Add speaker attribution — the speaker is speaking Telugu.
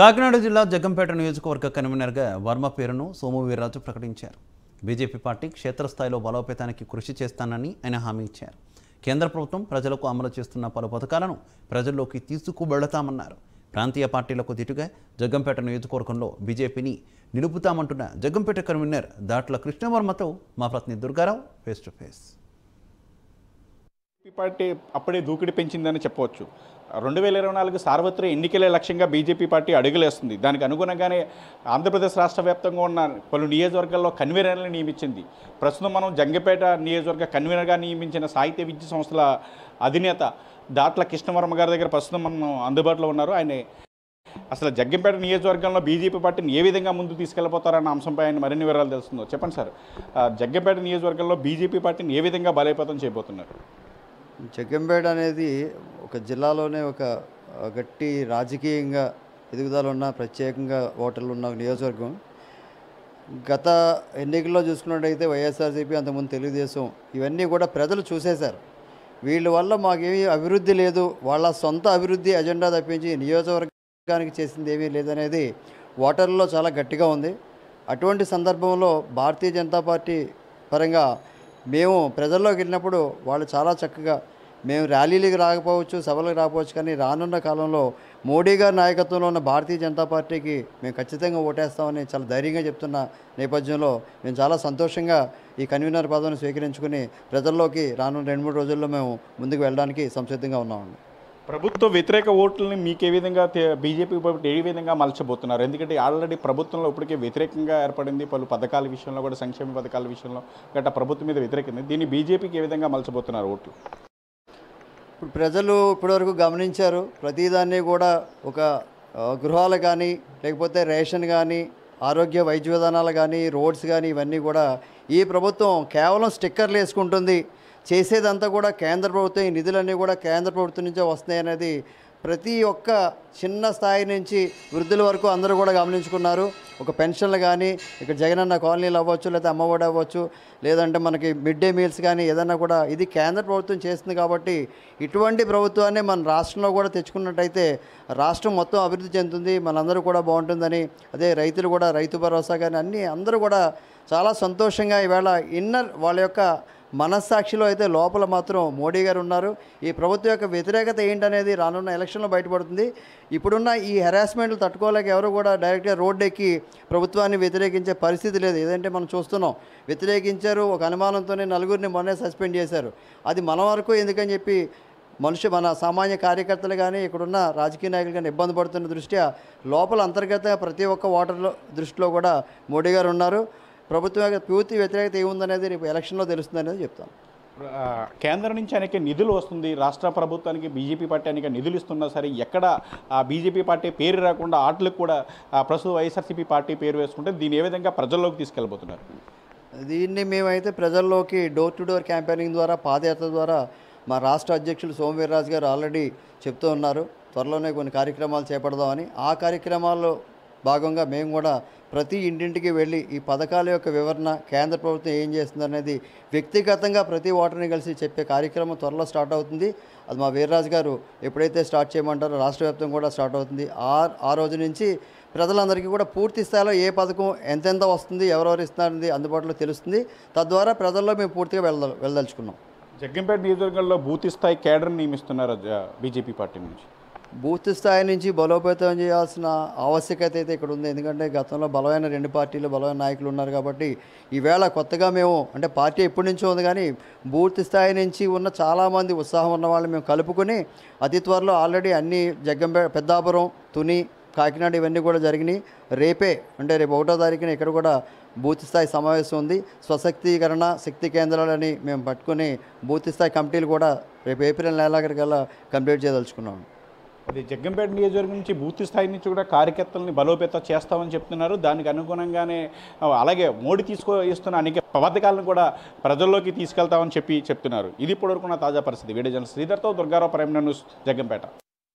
Speaker 1: కాకినాడ జిల్లా జగ్గంపేట నియోజకవర్గ కన్వీనర్గా వర్మ పేరును సోము వీర్రాజు ప్రకటించారు బీజేపీ పార్టీ క్షేత్రస్థాయిలో బలోపేతానికి కృషి చేస్తానని ఆయన హామీ ఇచ్చారు కేంద్ర ప్రభుత్వం ప్రజలకు అమలు చేస్తున్న పలు పథకాలను ప్రజల్లోకి తీసుకువెళతామన్నారు ప్రాంతీయ పార్టీలకు దిటుగా జగ్గంపేట నియోజకవర్గంలో బీజేపీని నిలుపుతామంటున్న జగ్గంపేట కన్వీనర్ దాట్ల కృష్ణవర్మతో మా ప్రతినిధి Durgarao face to face
Speaker 2: party అప్పుడే దూకిడి పెంచిందని చెప్పవచ్చు రెండు వేల ఇరవై నాలుగు సార్వత్రిక ఎన్నికలే లక్ష్యంగా బీజేపీ పార్టీ అడుగులేస్తుంది దానికి అనుగుణంగానే ఆంధ్రప్రదేశ్ రాష్ట్ర వ్యాప్తంగా ఉన్న పలు నియోజకవర్గాల్లో కన్వీనర్లను నియమించింది ప్రస్తుతం మనం జంగపేట నియోజకవర్గ కన్వీనర్గా నియమించిన సాహిత్య విద్య సంస్థల అధినేత దాట్ల కృష్ణవర్మ గారి దగ్గర ప్రస్తుతం మనం అందుబాటులో ఉన్నారు ఆయన అసలు జగ్గంపేట నియోజకవర్గంలో బీజేపీ పార్టీని ఏ విధంగా ముందు తీసుకెళ్ళిపోతారన్న అంశంపై ఆయన మరిన్ని వివరాలు తెలుస్తుందో చెప్పండి సార్ జగ్గంపేట నియోజకవర్గంలో బీజేపీ పార్టీని ఏ విధంగా బలైపోతం చేయబోతున్నారు
Speaker 1: జగ్గంపేట అనేది ఒక జిల్లాలోనే ఒక గట్టి రాజకీయంగా ఎదుగుదల ఉన్న ప్రత్యేకంగా ఓటర్లు ఉన్న నియోజకవర్గం గత ఎన్నికల్లో చూసుకున్నట్టయితే వైఎస్ఆర్సీపీ అంతకుముందు తెలుగుదేశం ఇవన్నీ కూడా ప్రజలు చూసేశారు వీళ్ళ వల్ల మాకేమీ అభివృద్ధి లేదు వాళ్ళ సొంత అభివృద్ధి అజెండా తప్పించి నియోజకవర్గానికి చేసింది ఏమీ లేదనేది ఓటర్లలో చాలా గట్టిగా ఉంది అటువంటి సందర్భంలో భారతీయ జనతా పార్టీ పరంగా మేము ప్రజల్లోకి వెళ్ళినప్పుడు వాళ్ళు చాలా చక్కగా మేము ర్యాలీలకు రాకపోవచ్చు సభలకు రాకపోవచ్చు కానీ రానున్న కాలంలో మోడీ గారి నాయకత్వంలో ఉన్న భారతీయ జనతా పార్టీకి మేము ఖచ్చితంగా ఓటేస్తామని చాలా ధైర్యంగా చెప్తున్న నేపథ్యంలో మేము చాలా సంతోషంగా ఈ కన్వీనర్ పదవిని స్వీకరించుకుని ప్రజల్లోకి రానున్న రెండు మూడు రోజుల్లో మేము ముందుకు వెళ్ళడానికి సంసిద్ధంగా ఉన్నామండి
Speaker 2: ప్రభుత్వ వ్యతిరేక ఓట్లని మీకు ఏ విధంగా బీజేపీ ఏ విధంగా మలచబోతున్నారు ఎందుకంటే ఆల్రెడీ ప్రభుత్వంలో ఇప్పటికే వ్యతిరేకంగా ఏర్పడింది పలు పథకాల విషయంలో కూడా సంక్షేమ
Speaker 1: పథకాల విషయంలో గట్రా ప్రభుత్వం మీద వ్యతిరేకంది దీన్ని బీజేపీకి ఏ విధంగా మలచబోతున్నారు ఓట్లు ఇప్పుడు ప్రజలు ఇప్పటివరకు గమనించారు ప్రతిదాన్ని కూడా ఒక గృహాలు కానీ లేకపోతే రేషన్ కానీ ఆరోగ్య వైద్య విధానాలు కానీ రోడ్స్ కానీ ఇవన్నీ కూడా ఈ ప్రభుత్వం కేవలం స్టిక్కర్లు వేసుకుంటుంది చేసేదంతా కూడా కేంద్ర ప్రభుత్వం ఈ నిధులన్నీ కూడా కేంద్ర ప్రభుత్వం నుంచే వస్తున్నాయి అనేది ప్రతి ఒక్క చిన్న స్థాయి నుంచి వృద్ధుల వరకు అందరూ కూడా గమనించుకున్నారు ఒక పెన్షన్లు కానీ ఇక్కడ జగనన్న కాలనీలు అవ్వచ్చు లేదా అమ్మఒడి అవ్వచ్చు లేదంటే మనకి మిడ్ డే మీల్స్ కానీ ఏదన్నా కూడా ఇది కేంద్ర ప్రభుత్వం చేస్తుంది కాబట్టి ఇటువంటి ప్రభుత్వాన్ని మన రాష్ట్రంలో కూడా తెచ్చుకున్నట్టయితే రాష్ట్రం మొత్తం అభివృద్ధి చెందుతుంది మనందరూ కూడా బాగుంటుందని అదే రైతులు కూడా రైతు భరోసా కానీ అన్నీ అందరూ కూడా చాలా సంతోషంగా ఈవేళ ఇన్నర్ వాళ్ళ యొక్క మనస్సాక్షిలో అయితే లోపల మాత్రం మోడీ గారు ఉన్నారు ఈ ప్రభుత్వం యొక్క వ్యతిరేకత ఏంటనేది రానున్న ఎలక్షన్లో బయటపడుతుంది ఇప్పుడున్న ఈ హెరాస్మెంట్లు తట్టుకోలేక ఎవరు కూడా డైరెక్ట్గా ఎక్కి ప్రభుత్వాన్ని వ్యతిరేకించే పరిస్థితి లేదు ఏదంటే మనం చూస్తున్నాం వ్యతిరేకించారు ఒక అనుమానంతోనే నలుగురిని మొన్నే సస్పెండ్ చేశారు అది మన వరకు ఎందుకని చెప్పి మనుషు మన సామాన్య కార్యకర్తలు కానీ ఇక్కడున్న రాజకీయ నాయకులు కానీ ఇబ్బంది పడుతున్న దృష్ట్యా లోపల అంతర్గత ప్రతి ఒక్క ఓటర్ల దృష్టిలో కూడా మోడీ గారు ఉన్నారు ప్రభుత్వం యొక్క పూర్తి వ్యతిరేకత ఏముందనేది రేపు ఎలక్షన్లో అనేది చెప్తాను కేంద్రం నుంచి అనేక నిధులు వస్తుంది
Speaker 2: రాష్ట్ర ప్రభుత్వానికి బీజేపీ పార్టీ అనేక నిధులు ఇస్తున్నా సరే ఎక్కడ ఆ బీజేపీ పార్టీ పేరు రాకుండా ఆటలకు కూడా ప్రస్తుత వైఎస్ఆర్సీపీ పార్టీ పేరు వేసుకుంటే దీన్ని ఏ విధంగా ప్రజల్లోకి తీసుకెళ్ళబోతున్నారు
Speaker 1: దీన్ని మేమైతే ప్రజల్లోకి డోర్ టు డోర్ క్యాంపెయినింగ్ ద్వారా పాదయాత్ర ద్వారా మా రాష్ట్ర అధ్యక్షులు సోమవీర్రాజు గారు ఆల్రెడీ చెప్తూ ఉన్నారు త్వరలోనే కొన్ని కార్యక్రమాలు చేపడదామని ఆ కార్యక్రమాల్లో భాగంగా మేము కూడా ప్రతి ఇంటింటికి వెళ్ళి ఈ పథకాల యొక్క వివరణ కేంద్ర ప్రభుత్వం ఏం చేస్తుందనేది వ్యక్తిగతంగా ప్రతి ఓటర్ని కలిసి చెప్పే కార్యక్రమం త్వరలో స్టార్ట్ అవుతుంది అది మా వీర్రాజు గారు ఎప్పుడైతే స్టార్ట్ చేయమంటారో రాష్ట్ర కూడా స్టార్ట్ అవుతుంది ఆ ఆ రోజు నుంచి ప్రజలందరికీ కూడా పూర్తి స్థాయిలో ఏ పథకం ఎంతెంత వస్తుంది ఎవరెవరు ఇస్తున్నారనేది అందుబాటులో తెలుస్తుంది తద్వారా ప్రజల్లో మేము పూర్తిగా వెళ్ళ వెళ్ళదలుచుకున్నాం
Speaker 2: జగ్గంపేట నియోజకవర్గంలో బూతి స్థాయి కేడర్ని నియమిస్తున్నారు బీజేపీ పార్టీ నుంచి
Speaker 1: బూత్ స్థాయి నుంచి బలోపేతం చేయాల్సిన ఆవశ్యకత అయితే ఇక్కడ ఉంది ఎందుకంటే గతంలో బలమైన రెండు పార్టీలు బలమైన నాయకులు ఉన్నారు కాబట్టి ఈవేళ కొత్తగా మేము అంటే పార్టీ ఎప్పటి నుంచో ఉంది కానీ బూత్ స్థాయి నుంచి ఉన్న చాలామంది ఉత్సాహం ఉన్న వాళ్ళు మేము కలుపుకొని అతి త్వరలో ఆల్రెడీ అన్ని జగ్గంపే పెద్దాపురం తుని కాకినాడ ఇవన్నీ కూడా జరిగినాయి రేపే అంటే రేపు ఒకటో తారీఖున ఇక్కడ కూడా బూత్ స్థాయి సమావేశం ఉంది స్వశక్తీకరణ శక్తి కేంద్రాలని మేము పట్టుకుని బూత్ స్థాయి కమిటీలు కూడా రేపు ఏప్రిల్ నెలాఖరికల్లా కంప్లీట్ చేయదలుచుకున్నాము
Speaker 2: అది జగ్గంపేట నియోజకవర్గం నుంచి బూత్ స్థాయి నుంచి కూడా కార్యకర్తలని బలోపేత చేస్తామని చెప్తున్నారు దానికి అనుగుణంగానే అలాగే మోడీ తీసుకు ఇస్తున్న అనేక పథకాలను కూడా ప్రజల్లోకి తీసుకెళ్తామని చెప్పి చెప్తున్నారు ఇది ఇప్పటివరకు తాజా పరిస్థితి వీడియో జనరల్ శ్రీధర్తో దుర్గారావు ప్రేమ న్యూస్ జగ్గంపేట